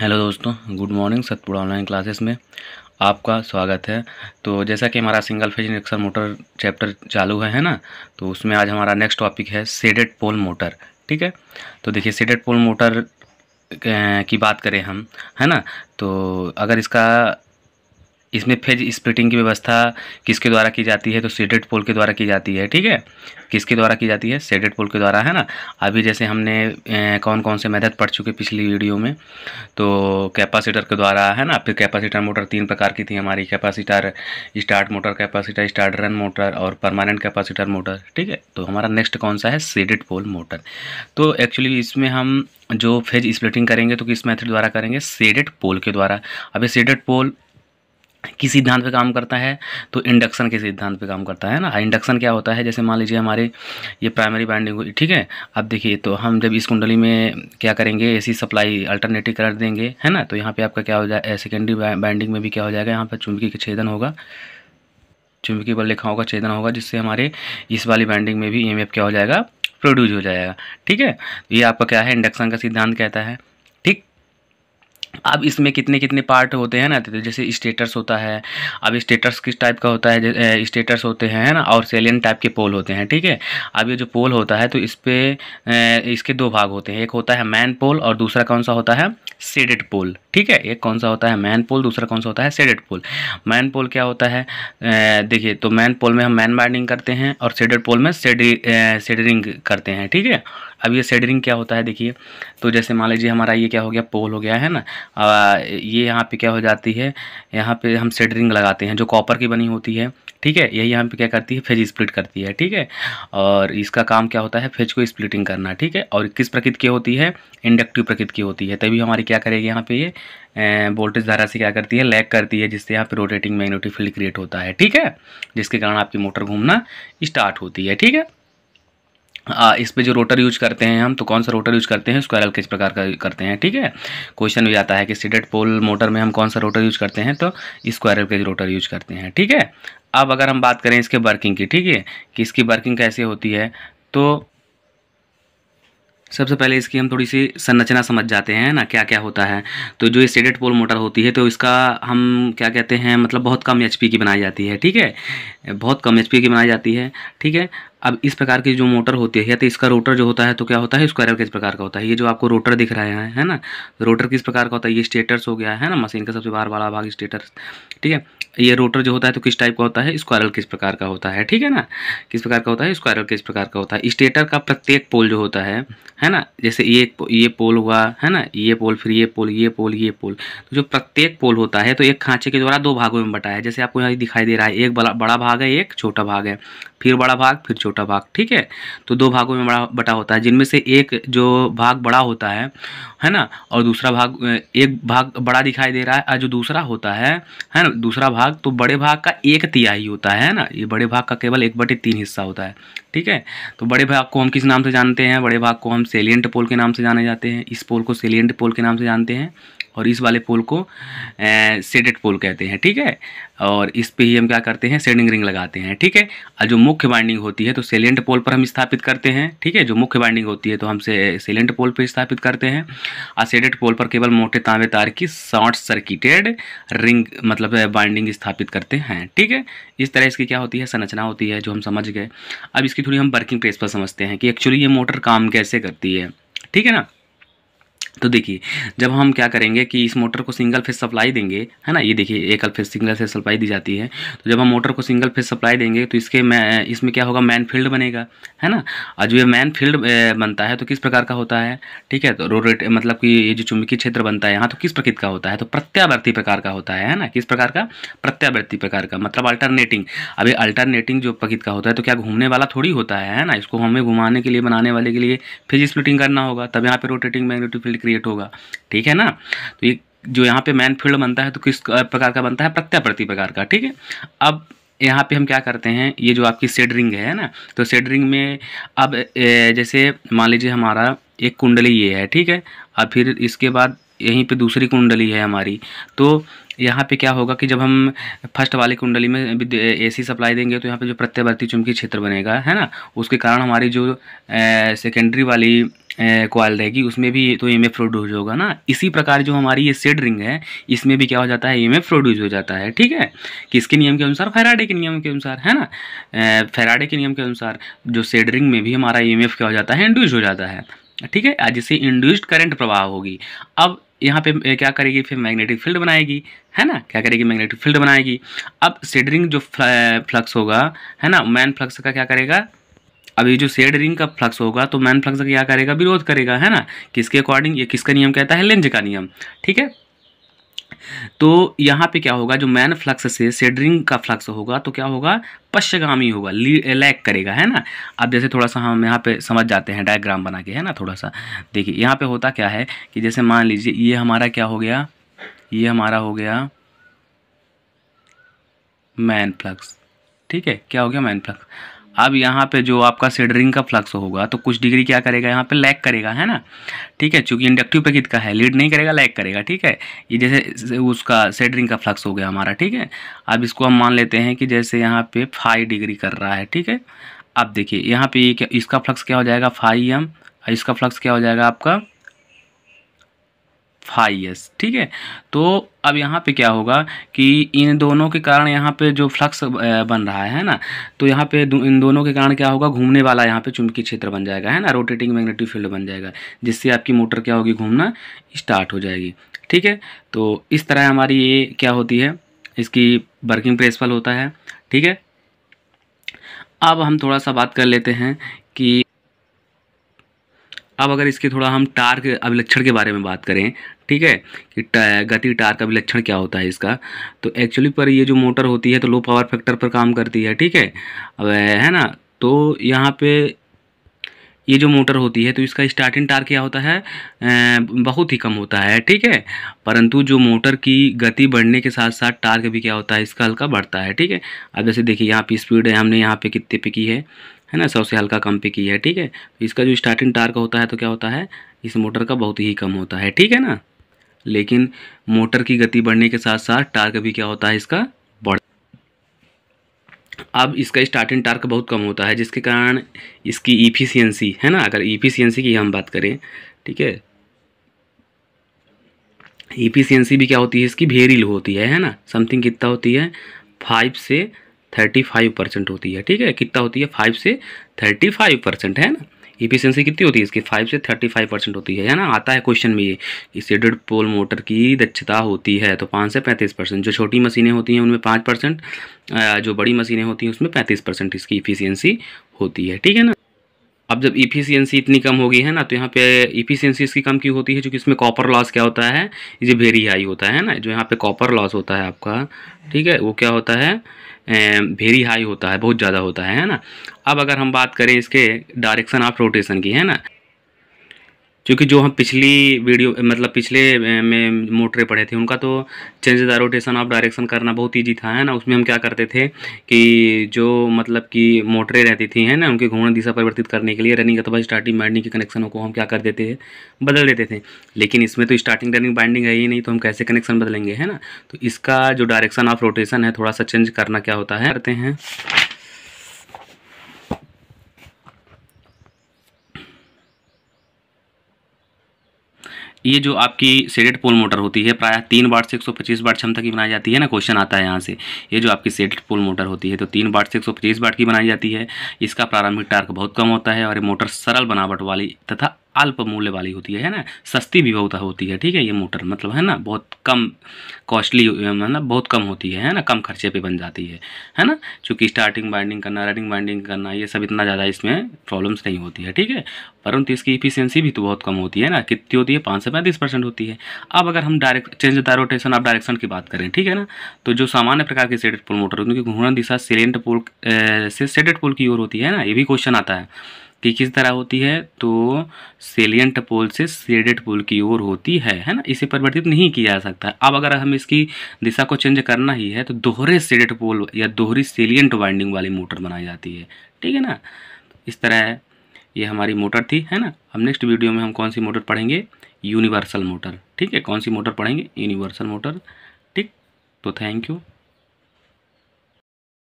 hello दोस्तों good morning Satpura online classes में आपका स्वागत है तो जैसा कि हमारा single phase induction motor chapter चालू है है ना तो उसमें आज हमारा नेक्स्ट टॉपिक है सेडेड पोल मोटर ठीक है तो देखिए सेडेड पोल मोटर की बात करें हम है ना तो अगर इसका इसमें फेज स्प्लिटिंग की व्यवस्था किसके द्वारा की जाती है तो सेडेड पोल के द्वारा की जाती है ठीक है किसके द्वारा की जाती है सेडेड पोल के द्वारा है ना अभी जैसे हमने ए, कौन कौन से मेथड पढ़ चुके पिछली वीडियो में तो कैपेसिटर के द्वारा है ना फिर कैपेसिटर मोटर तीन प्रकार की थी हमारी capacitor start motor capacitor start run motor और परमानेंट कैपेसिटर मोटर ठीक है तो हमारा नेक्स्ट कौन सा है सेडेड पोल मोटर तो एक्चुअली इसमें हम जो फेज स्प्लिटिंग करेंगे तो किस मेथड द्वारा करेंगे सेडेड पोल के द्वारा अभी सेडेड पोल किस सिद्धांत पे काम करता है तो इंडक्शन के सिद्धांत पे काम करता है ना हाँ, इंडक्शन क्या होता है जैसे मान लीजिए हमारे ये प्राइमरी बाइंडिंग हुई ठीक है अब देखिए तो हम जब इस कुंडली में क्या करेंगे सी सप्लाई अल्टरनेटिव कर देंगे है ना तो यहाँ पे आपका क्या हो जाए सेकेंडरी बाइंडिंग में भी क्या हो जाएगा यहाँ पर चुंबकी का छेदन होगा चुंबकी पर लिखा होगा छेदन होगा जिससे हमारे इस वाली बाइंडिंग में भी ई e क्या हो जाएगा प्रोड्यूस हो जाएगा ठीक है तो ये आपका क्या है इंडक्शन का सिद्धांत कहता है अब इसमें कितने कितने पार्ट होते हैं ना तो जैसे स्टेटस होता है अब स्टेटस किस टाइप का होता है स्टेटस होते हैं ना और सेलियन टाइप के पोल होते हैं ठीक है अब ये जो पोल होता है तो इस पर इसके दो भाग होते हैं एक होता है मैन पोल और दूसरा कौन सा होता है सेडेड पोल ठीक है एक कौन सा होता है मैन पोल दूसरा कौन सा होता है सेडेड पोल मैन पोल क्या होता है देखिए तो मैन पोल में हम मैन बाइंडिंग करते हैं और सेडेड पोल में सेडरिंग करते हैं ठीक है अब ये शेडरिंग क्या होता है देखिए तो जैसे मान लीजिए हमारा ये क्या हो गया पोल हो गया है ना आ, ये यहाँ पे क्या हो जाती है यहाँ पे हम सेडरिंग लगाते हैं जो कॉपर की बनी होती है ठीक है यही यहाँ पे क्या करती है फेज स्प्लिट करती है ठीक है और इसका काम क्या होता है फेज को स्प्लिटिंग करना ठीक है और किस प्रकृति की होती है इंडक्टिव प्रकृति की होती है तभी हमारी क्या करेगी यहाँ पे ये वोल्टेज धारा से क्या करती है लैग करती है जिससे यहाँ पे रोटेटिंग मैग्नेटिक फील्ड क्रिएट होता है ठीक है जिसके कारण आपकी मोटर घूमना स्टार्ट होती है ठीक है आ, इस पे जो रोटर यूज करते हैं हम तो कौन सा रोटर यूज करते हैं स्क्वायरल किस प्रकार का करते हैं ठीक है क्वेश्चन भी आता है कि सीडेड पोल मोटर में हम कौन सा रोटर यूज करते हैं तो स्क्वायरल केज रोटर यूज करते हैं ठीक है अब अगर हम बात करें इसके वर्किंग की ठीक है कि इसकी वर्किंग कैसे होती है तो सबसे पहले इसकी हम थोड़ी सी संरचना समझ जाते हैं ना क्या क्या होता है तो जो ये पोल मोटर होती है तो इसका हम क्या कहते हैं मतलब बहुत कम एच की बनाई जाती है ठीक है बहुत कम एच की बनाई जाती है ठीक है अब इस प्रकार की जो मोटर होती है या तो इसका रोटर जो होता है तो क्या होता है स्क्वायरल किस प्रकार का होता है ये जो आपको रोटर दिख रहा है है ना रोटर किस प्रकार का होता है ये स्टेटर्स हो गया है ना मशीन का सबसे बाहर वाला भाग स्टेटर्स ठीक है ये रोटर जो होता है तो किस टाइप का होता है स्क्वायरल किस प्रकार का होता है ठीक है ना किस प्रकार का होता है स्क्वायरल किस प्रकार का होता है स्टेटर का प्रत्येक पोल जो होता है है ना जैसे ये ये पोल हुआ है ना ये पोल फिर ये पोल ये पोल ये पोल तो जो प्रत्येक पोल होता है तो एक खांचे के द्वारा दो भागों में बटा है जैसे आपको यहाँ दिखाई दे रहा है एक बड़ा भाग भाग है एक छोटा भाग है फिर बड़ा भाग फिर छोटा भाग ठीक है तो दो भागों में बड़ा बटा होता है जिनमें से एक जो भाग बड़ा होता है है ना और दूसरा भाग एक भाग बड़ा दिखाई दे रहा है और जो दूसरा होता है है ना दूसरा भाग तो बड़े भाग का एक तिहाई होता है ना ये बड़े भाग का केवल एक बटे तीन हिस्सा होता है ठीक है तो बड़े भाग को हम किस नाम से जानते हैं बड़े भाग को हम सेलियंट पोल के नाम से जाने जाते हैं इस पोल को सेलियंट पोल के नाम से जानते हैं और इस वाले पोल को सेडेड पोल कहते हैं ठीक है और इस पे ही हम क्या करते हैं सेडिंग रिंग लगाते हैं ठीक है और जो मुख्य बाइंडिंग होती है तो सेलेंट पोल पर हम स्थापित करते हैं ठीक है जो मुख्य बाइंडिंग होती है तो हम से सेलेंट पोल पर स्थापित करते हैं और सेडेड पोल पर केवल मोटे तांबे तार की शॉर्ट सर्किटेड रिंग मतलब बाइंडिंग स्थापित करते हैं ठीक है इस तरह इसकी क्या होती है संरचना होती है जो हम समझ गए अब इसकी थोड़ी हम वर्किंग प्रेस पर समझते हैं कि एक्चुअली ये मोटर काम कैसे करती है ठीक है ना तो देखिए जब हम क्या करेंगे कि इस मोटर को सिंगल फेज सप्लाई देंगे है ना ये देखिए एकल फेज सिंगल फेज सप्लाई दी जाती है तो जब हम मोटर को सिंगल फेज सप्लाई देंगे तो इसके मैं इसमें क्या होगा मैन फील्ड बनेगा है ना और जो ये मैन फील्ड बनता है तो किस प्रकार का होता है ठीक है तो रोरेट मतलब कि ये जो चुंबकीय क्षेत्र बनता है यहाँ तो किस प्रकृति का होता है तो प्रत्यावर्ती प्रकार का होता है है ना किस प्रकार का प्रत्यावर्ती प्रकार का मतलब अल्टरनेटिंग अब ये अल्टरनेटिंग जो प्रकृति का होता है तो क्या घूमने वाला थोड़ी होता है है ना इसको हमें घुमाने के लिए बनाने वाले के लिए फिर स्प्लिटिंग करना होगा तब यहाँ पर रोटेटिंग मैग्नेटिक फील्ड क्रिएट होगा ठीक है ना तो ये जो यहाँ पे मैन फील्ड बनता है तो किस प्रकार का बनता है प्रत्याप्रति प्रकार का ठीक है अब यहाँ पे हम क्या करते हैं ये जो आपकी सेडरिंग है ना तो सेडरिंग में अब जैसे मान लीजिए हमारा एक कुंडली ये है ठीक है अब फिर इसके बाद यहीं पे दूसरी कुंडली है हमारी तो यहाँ पे क्या होगा कि जब हम फर्स्ट वाली कुंडली में एसी सप्लाई देंगे तो यहाँ पे जो प्रत्यावर्ती चुंबकीय क्षेत्र बनेगा है ना उसके कारण हमारी जो सेकेंडरी वाली क्वाल रहेगी उसमें भी तो एम e प्रोड्यूस होगा ना इसी प्रकार जो हमारी ये सेड रिंग है इसमें भी क्या हो जाता है एम e प्रोड्यूस हो जाता है ठीक है किसके नियम के अनुसार फेराडे के नियम के अनुसार है ना फेराडे के नियम के अनुसार जो सेड रिंग में भी हमारा ई e क्या हो जाता है इंड्यूस हो जाता है ठीक है जिससे इंड्यूस्ड करंट प्रवाह होगी अब यहाँ पे क्या करेगी फिर मैग्नेटिक फील्ड बनाएगी है ना क्या करेगी मैग्नेटिक फील्ड बनाएगी अब सेडरिंग जो फ्लक्स होगा है ना मैन फ्लक्स का क्या करेगा अब ये जो सेड रिंग का फ्लक्स होगा तो मैन फ्लक्स क्या करेगा विरोध करेगा है ना किसके अकॉर्डिंग ये किसका नियम कहता है लेंज का नियम ठीक है तो यहाँ पे क्या होगा जो मैन फ्लक्स से सेडरिंग का फ्लक्स होगा तो क्या होगा पश्चगामी होगा लैक करेगा है ना अब जैसे थोड़ा सा हम यहाँ पे समझ जाते हैं डायग्राम बना के है ना थोड़ा सा देखिए यहाँ पे होता क्या है कि जैसे मान लीजिए ये हमारा क्या हो गया ये हमारा हो गया मैन फ्लक्स ठीक है क्या हो गया मैन फ्लक्स अब यहाँ पे जो आपका सेडरिंग का फ्लक्स होगा तो कुछ डिग्री क्या करेगा यहाँ पे लैग करेगा है ना ठीक है चूंकि इंडक्टिव पे कितना है लीड नहीं करेगा लैग करेगा ठीक है ये जैसे उसका सेडरिंग का फ्लक्स हो गया हमारा ठीक है अब इसको हम मान लेते हैं कि जैसे यहाँ पे फाइव डिग्री कर रहा है ठीक है अब देखिए यहाँ पे इसका फ्लक्स क्या हो जाएगा फाइव एम इसका फ्लक्स क्या हो जाएगा आपका फाइस ठीक है तो अब यहाँ पे क्या होगा कि इन दोनों के कारण यहाँ पे जो फ्लक्स बन रहा है ना तो यहाँ पे इन दोनों के कारण क्या होगा घूमने वाला यहाँ पे चुंबकीय क्षेत्र बन जाएगा है ना रोटेटिंग मैग्नेटिक फील्ड बन जाएगा जिससे आपकी मोटर क्या होगी घूमना स्टार्ट हो जाएगी ठीक है तो इस तरह हमारी ये क्या होती है इसकी वर्किंग प्रिंसिपल होता है ठीक है अब हम थोड़ा सा बात कर लेते हैं कि अब अगर इसके थोड़ा हम टार्क अभिलक्षण के बारे में बात करें ठीक है कि गति टार का विलक्षण क्या होता है इसका तो एक्चुअली पर ये जो मोटर होती है तो लो पावर फैक्टर पर काम करती है ठीक है अब है ना तो यहाँ पे ये जो मोटर होती है तो इसका स्टार्टिंग टार क्या होता है बहुत ही कम होता है ठीक है परंतु जो मोटर की गति बढ़ने के साथ साथ टार्क भी क्या होता है इसका हल्का बढ़ता है ठीक है अब जैसे देखिए यहाँ पे स्पीड है हमने यहाँ पे कितने पे की है है ना सौ से हल्का कम पे की है ठीक है तो इसका जो स्टार्टिंग टार्क होता है तो क्या होता है इस मोटर का बहुत ही कम होता है ठीक है ना लेकिन मोटर की गति बढ़ने के साथ साथ टार्क भी क्या होता है इसका बढ़ अब इसका स्टार्टिंग टार्क बहुत कम होता है जिसके कारण इसकी इफिशियंसी है ना अगर इफिशियंसी की हम बात करें ठीक है इफिशियंसी भी क्या होती है इसकी भेरिल होती है है ना समथिंग कितना होती है फाइव से थर्टी फाइव परसेंट होती है ठीक है कितना होती है फाइव से थर्टी फाइव परसेंट है ना इफिशियंसी कितनी होती है इसकी फाइव से थर्टी फाइव परसेंट होती है ना आता है क्वेश्चन में ये सीडेड पोल मोटर की दक्षता होती है तो पाँच से पैंतीस परसेंट जो छोटी मशीनें होती हैं उनमें पाँच परसेंट जो बड़ी मशीनें होती हैं उसमें पैंतीस परसेंट इसकी इफिशियंसी होती है ठीक है ना अब जब इफिशियंसी e इतनी कम होगी है ना तो यहाँ पे इफिशियंसी e इसकी कम क्यों होती है क्योंकि इसमें कॉपर लॉस क्या होता है ये वेरी हाई होता है ना जो यहाँ पे कॉपर लॉस होता है आपका ठीक है वो क्या होता है वेरी हाई होता है बहुत ज़्यादा होता है है ना अब अगर हम बात करें इसके डायरेक्शन ऑफ रोटेशन की है ना क्योंकि जो हम पिछली वीडियो मतलब पिछले में मोटरे पढ़े थे उनका तो change the rotation of direction करना बहुत ईजी था है ना उसमें हम क्या करते थे कि जो मतलब कि मोटरें रहती थी है ना उनके घूर्ण दिशा परिवर्तित करने के लिए रनिंग अथवा स्टार्टिंग बाइंडिंग के कनेक्शनों को हम क्या कर देते थे बदल देते थे लेकिन इसमें तो स्टार्टिंग रनिंग बाइंडिंग है ही नहीं तो हम कैसे कनेक्शन बदलेंगे है ना तो इसका जो डायरेक्शन ऑफ रोटेशन है थोड़ा सा चेंज करना क्या होता है करते हैं ये जो आपकी सेडेड पोल मोटर होती है प्रायः तीन बार से 125 बार क्षमता की बनाई जाती है ना क्वेश्चन आता है यहाँ से ये जो आपकी सेडेड पोल मोटर होती है तो तीन बार से 125 बार की बनाई जाती है इसका प्रारंभिक टार्क बहुत कम होता है और ये मोटर सरल बनावट वाली तथा अल्प मूल्य वाली होती है है ना सस्ती भी बहुत होती है ठीक है ये मोटर मतलब है ना बहुत कम कॉस्टली है ना बहुत कम होती है है ना कम खर्चे पे बन जाती है है ना चूँकि स्टार्टिंग बाइंडिंग करना रनिंग बाइंडिंग करना ये सब इतना ज़्यादा इसमें प्रॉब्लम्स नहीं होती है ठीक है परंतु इसकी इफिशियंसी भी तो बहुत कम होती है ना कितनी होती है पाँच से पैंतीस परसेंट होती है अब अगर हम direct change the rotation of direction की बात करें ठीक है ना तो जो सामान्य प्रकार की सेडेड पुल मोटर होती है क्योंकि घूर्णन दिशा सिलेंट पुल से सेडेड पुल की ओर होती है ना ये भी क्वेश्चन आता है कि किस तरह होती है तो सेलियंट पोल से सेडेड पोल की ओर होती है है ना इसे परिवर्तित नहीं किया जा सकता अब अगर हम इसकी दिशा को चेंज करना ही है तो दोहरे सेडेड पोल या दोहरी सेलियंट वाइंडिंग वाली मोटर बनाई जाती है ठीक है ना इस तरह ये हमारी मोटर थी है ना अब नेक्स्ट वीडियो में हम कौन सी मोटर पढ़ेंगे यूनिवर्सल मोटर ठीक है कौन सी मोटर पढ़ेंगे यूनिवर्सल मोटर ठीक तो थैंक यू